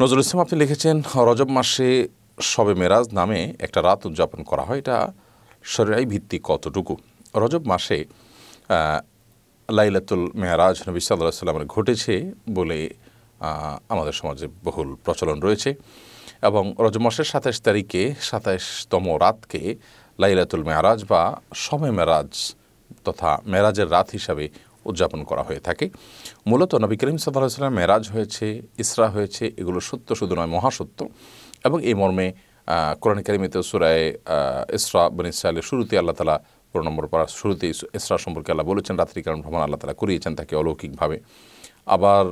নজরুল ইসলাম আপনি লিখেছেন রজব মাসে শবে মেরাজ নামে একটা রাত উদযাপন করা হয় এটা শরীরাই ভিত্তি কতটুকু রজব মাসে লাইলাতুল মেহরাজ নবী সাল্লাহ সাল্লামের ঘটেছে বলে আমাদের সমাজে বহুল প্রচলন রয়েছে এবং রজব মাসের সাতাশ তারিখে সাতাশতম রাতকে লাইলাতুল মেহরাজ বা শবে মেরাজ তথা মেরাজের রাত হিসাবে উদযাপন করা হয়ে থাকে মূলত নবী করিম সাল্লাহ সাল্লাম মেরাজ হয়েছে ইসরা হয়েছে এগুলো সত্য শুধু নয় মহাসত্য এবং এই মর্মে কোরআন কারিমিতে সুরায় ইসরা বন ইসরায়েলের শুরুতে আল্লাহ তালা পুরো নম্বর পাড়া শুরুতে ইসরা সম্পর্কে আল্লাহ বলেছেন রাত্রিকালীন ভ্রমণ আল্লাহ তালা করিয়েছেন তাকে অলৌকিকভাবে আবার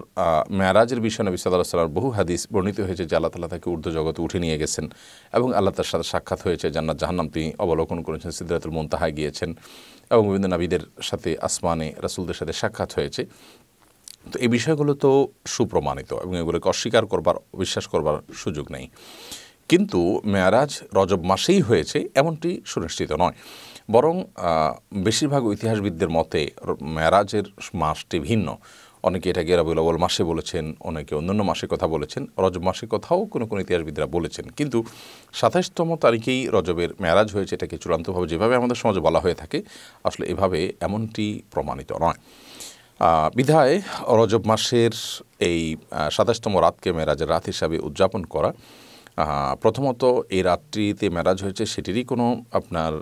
মেয়ারাজের বিষয়ে নবী সাল্লাহ সাল্লাম বহু হাদিস বর্ণিত হয়েছে যে আল্লাহ তালা তাকে উর্ধ্ব জগতে উঠে নিয়ে গেছেন এবং আল্লাহ তার সাথে সাক্ষাৎ হয়েছে জান্নাত জাহান্নাম তিনি অবলোকন করেছেন সিদ্ধাতুল মুন্তাহা গিয়েছেন এবং বিভিন্ন নাবিদের সাথে আসমানে রাসুলদের সাথে সাক্ষাৎ হয়েছে তো এই বিষয়গুলো তো সুপ্রমাণিত এবং এগুলোকে অস্বীকার করবার বিশ্বাস করবার সুযোগ নেই কিন্তু মেয়ারাজ রজব মাসেই হয়েছে এমনটি সুনিশ্চিত নয় বরং বেশিরভাগ ইতিহাসবিদদের মতে মেয়ারাজের মাসটি ভিন্ন অনেকে এটাকে রবিউল আউ্বাল মাসে বলেছেন অনেকে অন্যান্য মাসে কথা বলেছেন রজব মাসে কথাও কোনো কোনো ইতিহাসবিদরা বলেছেন কিন্তু সাতাশতম তারিখেই রজবের ম্যারাজ হয়েছে এটাকে চূড়ান্তভাবে যেভাবে আমাদের সমাজে বলা হয়ে থাকে আসলে এভাবে এমনটি প্রমাণিত নয় বিধায় রজব মাসের এই সাতাশতম রাতকে ম্যারাজের রাত হিসাবে উদযাপন করা প্রথমত এই রাত্রিতে ম্যারাজ হয়েছে সেটিরই কোনো আপনার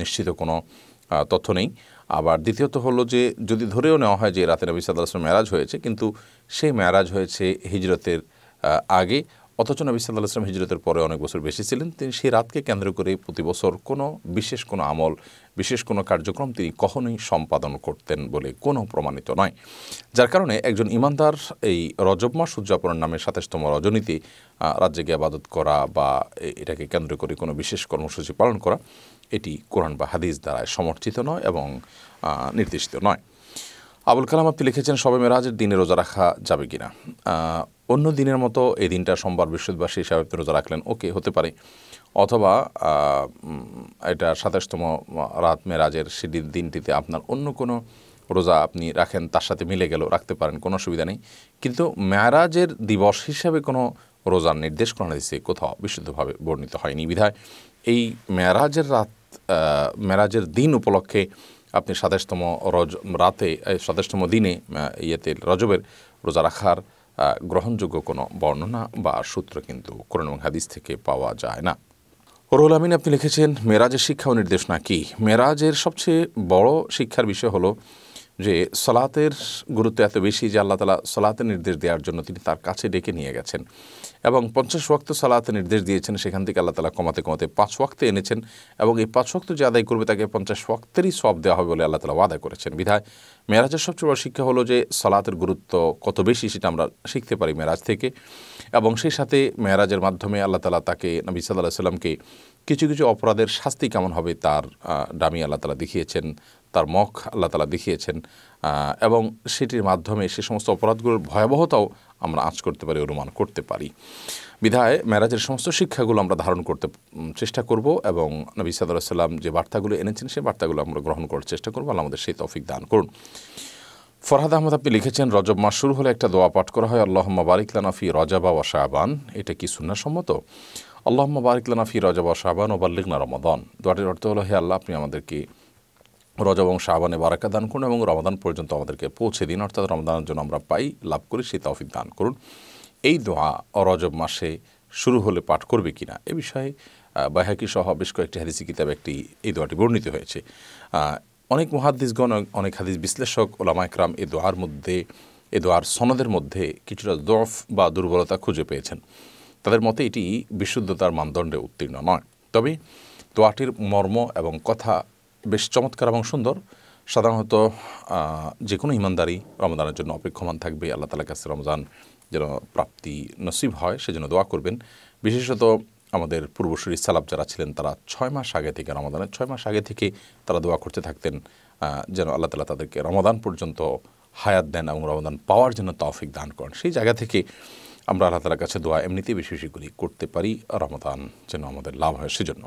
নিশ্চিত কোনো তথ্য নেই আবার দ্বিতীয়ত হলো যে যদি ধরেও নেওয়া হয় যে রাতে নবী সাল্লাহ মেরাজ হয়েছে কিন্তু সেই মেরাজ হয়েছে হিজরতের আগে অথচ নবী সাল্লাহ আসলাম হিজরতের পরে অনেক বছর বেশি ছিলেন তিনি সেই রাতকে কেন্দ্র করে প্রতি বছর কোনো বিশেষ কোনো আমল বিশেষ কোনো কার্যক্রম তিনি কখনোই সম্পাদন করতেন বলে কোনো প্রমাণিত নয় যার কারণে একজন ইমানদার এই রজব মাস উদযাপনের নামে সাতাশতম রজনীতি রাজ্যে গিয়ে আবাদত করা বা এটাকে কেন্দ্র করে কোনো বিশেষ কর্মসূচি পালন করা এটি কোরআন বা হাদিস দ্বারায় সমর্থিত নয় এবং নির্দেশিত নয় আবুল কালাম আপনি লিখেছেন সবে মেরাজের দিনে রোজা রাখা যাবে কিনা অন্য দিনের মতো এই দিনটা সোমবার বিশ্ববাসী হিসাবে রোজা রাখলেন ওকে হতে পারে অথবা এটা সাতাশতম রাত মেরাজের সেটির দিনটিতে আপনার অন্য কোনো রোজা আপনি রাখেন তার সাথে মিলে গেল রাখতে পারেন কোনো অসুবিধা নেই কিন্তু মেয়ারাজের দিবস হিসাবে কোনো রোজার নির্দেশ করা হয়েছে কোথাও বিশুদ্ধভাবে বর্ণিত হয়নি বিধায় এই মেয়ারাজের রাত মেরাজের দিন উপলক্ষে আপনি সাতাশতম রজ রাতে সাতাশতম দিনে ইয়েতে রজবের রোজা রাখার গ্রহণযোগ্য কোনো বর্ণনা বা সূত্র কিন্তু কোরআন এবং হাদিস থেকে পাওয়া যায় না ওরুল আমিন আপনি লিখেছেন মেরাজের শিক্ষা ও নির্দেশনা কি মেরাজের সবচেয়ে বড় শিক্ষার বিষয় হলো যে সলাতের গুরুত্ব এত বেশি যে আল্লাহ তালা সলাতের নির্দেশ দেওয়ার জন্য তিনি তার কাছে ডেকে নিয়ে গেছেন এবং পঞ্চাশ ওয়াক্ত সালাতে নির্দেশ দিয়েছেন সেখান থেকে আল্লাহ তালা কমাতে কমাতে পাঁচ ওয়াক্তে এনেছেন এবং এই পাঁচ ওয়াক্ত যে আদায় করবে তাকে পঞ্চাশ ওয়াক্তেরই সব দেওয়া হবে বলে আল্লাহ তালা ওয়াদা করেছেন বিধায় মেরাজের সবচেয়ে বড় শিক্ষা হলো যে সালাতের গুরুত্ব কত বেশি সেটা আমরা শিখতে পারি মেরাজ থেকে এবং সেই সাথে মেরাজের মাধ্যমে আল্লাহ তালা তাকে নবী সাল্লাহ সাল্লামকে কিছু কিছু অপরাধের শাস্তি কেমন হবে তার ডামি আল্লাহ তালা দেখিয়েছেন তার মখ আল্লাহ তালা দেখিয়েছেন এবং সেটির মাধ্যমে সে সমস্ত অপরাধগুলোর ভয়াবহতাও আমরা আঁচ করতে পারি অনুমান করতে পারি বিধায় ম্যারাজের সমস্ত শিক্ষাগুলো আমরা ধারণ করতে চেষ্টা করব এবং নবী সাদা সাল্লাম যে বার্তাগুলো এনেছেন সেই বার্তাগুলো আমরা গ্রহণ করার চেষ্টা করবো আমাদের সেই তফিক দান করুন ফরহাদ আহমদ আপনি লিখেছেন রজব মাস শুরু হলে একটা দোয়া পাঠ করা হয় আল্লাহম্মা বারিকলানাফি রজাবা ওয়া শাহবান এটা কি সুন্নাসম্মত আল্লাহম্মা বারিকলানাফি রজাবা শাহবান ও বাল্লিকনা রমাদন দোয়াটির অর্থ হলো হে আল্লাহ আপনি আমাদেরকে রজা এবং শাহবানে বারাকা দান করুন এবং রমাদান পর্যন্ত আমাদেরকে পৌঁছে দিন অর্থাৎ রমাদানের জন্য আমরা পাই লাভ করি সেই তৌফিক দান করুন এই দোয়া রজব মাসে শুরু হলে পাঠ করবে কিনা এ বিষয়ে বাইহাকি সহ বেশ কয়েকটি হাদিস কিতাব একটি এই দোয়াটি বর্ণিত হয়েছে অনেক মহাদিসগণ অনেক হাদিস বিশ্লেষক ওলামা একরাম এ দোয়ার মধ্যে এ দোয়ার সনদের মধ্যে কিছুটা দফ বা দুর্বলতা খুঁজে পেয়েছেন তাদের মতে এটি বিশুদ্ধতার মানদণ্ডে উত্তীর্ণ নয় তবে দোয়াটির মর্ম এবং কথা বেশ চমৎকার এবং সুন্দর সাধারণত যে কোনো ইমানদারি রমজানের জন্য অপেক্ষমান থাকবে আল্লাহ তালার কাছে রমজান যেন প্রাপ্তি নসিব হয় সেজন্য দোয়া করবেন বিশেষত আমাদের পূর্বশরী সালাব যারা ছিলেন তারা ছয় মাস আগে থেকে রমাদানের ছয় মাস আগে থেকে তারা দোয়া করতে থাকতেন যেন আল্লাহ তালা তাদেরকে রমাদান পর্যন্ত হায়াত দেন এবং রমাদান পাওয়ার জন্য তৌফিক দান করেন সেই জায়গা থেকে আমরা আল্লাহ তালার কাছে দোয়া এমনিতেই বেশি বেশি করি করতে পারি রমাদান যেন আমাদের লাভ হয় সেজন্য